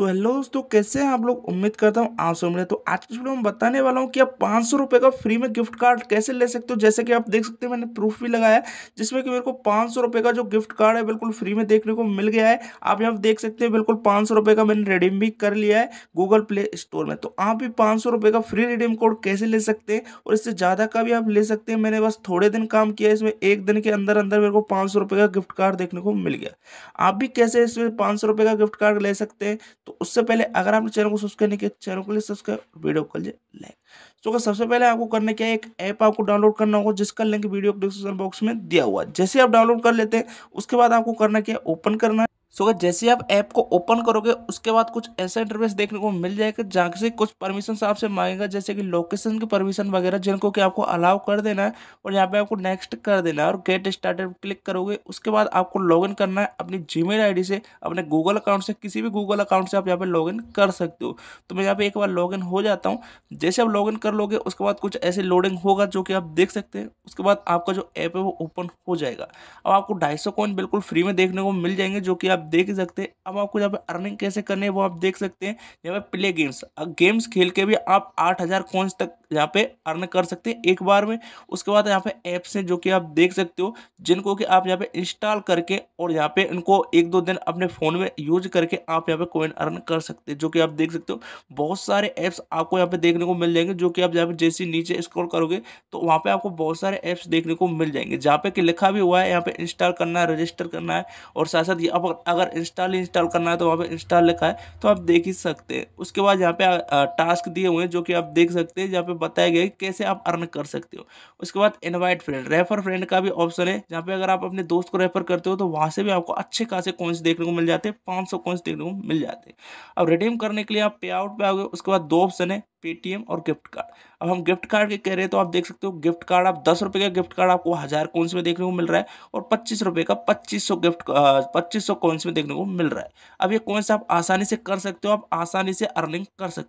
तो हेलो दोस्तों कैसे हैं आप लोग उम्मीद करता हूँ आप सब मिले तो आज के वीडियो में बताने वाला हूँ कि आप पाँच सौ का फ्री में गिफ्ट कार्ड कैसे ले सकते हो जैसे कि आप देख सकते हैं मैंने प्रूफ भी लगाया जिसमें कि मेरे को पाँच सौ का जो गिफ्ट कार्ड है बिल्कुल फ्री में देखने को मिल गया है आप यहाँ देख सकते हैं बिल्कुल पाँच सौ का मैंने रिडीम भी कर लिया है गूगल प्ले स्टोर में तो आप भी पाँच सौ का फ्री रिडीम कोड कैसे ले सकते हैं और इससे ज़्यादा का भी आप ले सकते हैं मैंने बस थोड़े दिन काम किया इसमें एक दिन के अंदर अंदर मेरे को पाँच सौ का गिफ्ट कार्ड देखने को मिल गया आप भी कैसे इसमें पाँच सौ का गिफ्ट कार्ड ले सकते हैं तो उससे पहले अगर आपने चैनल को सब्सक्राइब नहीं किया चैनल को लिए सब्सक्राइब वीडियो को लिए लाइक तो सबसे पहले आपको करने क्या एक ऐप आपको डाउनलोड करना होगा जिसका लिंक वीडियो डिस्क्रिप्शन बॉक्स में दिया हुआ जैसे आप डाउनलोड कर लेते हैं उसके बाद आपको करना क्या ओपन करना सो अगर जैसे आप ऐप को ओपन करोगे उसके बाद कुछ ऐसा इंटरफेस देखने को मिल जाएगा जहाँ से कुछ परमिशन आपसे मांगेगा जैसे कि लोकेशन की परमिशन वगैरह जिनको कि आपको अलाउ कर देना है और यहाँ पे आपको नेक्स्ट कर देना है और गेट स्टार्टेड क्लिक करोगे उसके बाद आपको लॉगिन करना है अपनी जी मेल से अपने गूगल अकाउंट से किसी भी गूगल अकाउंट से आप यहाँ पर लॉगिन कर सकते हो तो मैं यहाँ पर एक बार लॉगिन हो जाता हूँ जैसे आप लॉगिन कर लोगे उसके बाद कुछ ऐसे लोडिंग होगा जो कि आप देख सकते हैं उसके बाद आपका जो ऐप है वो ओपन हो जाएगा अब आपको ढाई सौ बिल्कुल फ्री में देखने को मिल जाएंगे जो कि आप आप देख सकते हैं अब आपको यहाँ पे अर्निंग कैसे करनी है वो आप देख सकते हैं यहाँ पे प्ले गेम्स गेम्स खेल के भी आप आठ हज़ार कॉइन्स तक यहाँ पे अर्न कर सकते हैं एक बार में उसके बाद यहाँ पे ऐप्स हैं जो कि आप देख सकते हो जिनको कि आप यहाँ पे इंस्टॉल करके और यहाँ पे इनको एक दो दिन अपने फ़ोन में यूज करके आप यहाँ पे कॉइन अर्न कर सकते हैं जो कि आप देख सकते हो बहुत सारे ऐप्स आपको यहाँ पे देखने को मिल जाएंगे जो कि आप यहाँ पे जैसे नीचे स्क्रॉल करोगे तो वहाँ पर आपको बहुत सारे ऐप्स देखने को मिल जाएंगे जहाँ पे कि लिखा भी हुआ है यहाँ पर इंस्टॉल करना है रजिस्टर करना है और साथ साथ ये अगर इंस्टॉल इंस्टॉल करना है तो वहाँ पे इंस्टॉल लिखा है तो आप देख ही सकते हैं उसके बाद यहाँ पे टास्क दिए हुए हैं जो कि आप देख सकते हैं जहाँ पे बताया गया है कैसे आप अर्न कर सकते हो उसके बाद इन्वाइट फ्रेंड रेफर फ्रेंड का भी ऑप्शन है जहाँ पे अगर आप अपने दोस्त को रेफर करते हो तो वहाँ से भी आपको अच्छे खासे कॉइन्स देखने को मिल जाते हैं पाँच सौ देखने को मिल जाते हैं अब रिडीम करने के लिए आप पे आउट पर आओगे उसके बाद दो ऑप्शन है पेटीएम और गिफ्ट कार्ड अब हम गिफ्ट कार्ड के कह रहे हैं तो आप देख सकते हो गिफ्ट कार्ड आप दस रुपये का गिफ्ट कार्ड आपको हज़ार कॉइन्स में देखने को मिल रहा है और पच्चीस रुपये का पच्चीस सौ गिफ्ट पच्चीस सौ कॉइन्स में देखने को मिल रहा है अब ये कॉइन्स आप आसानी से कर सकते हो आप आसानी से अर्निंग कर सकते हो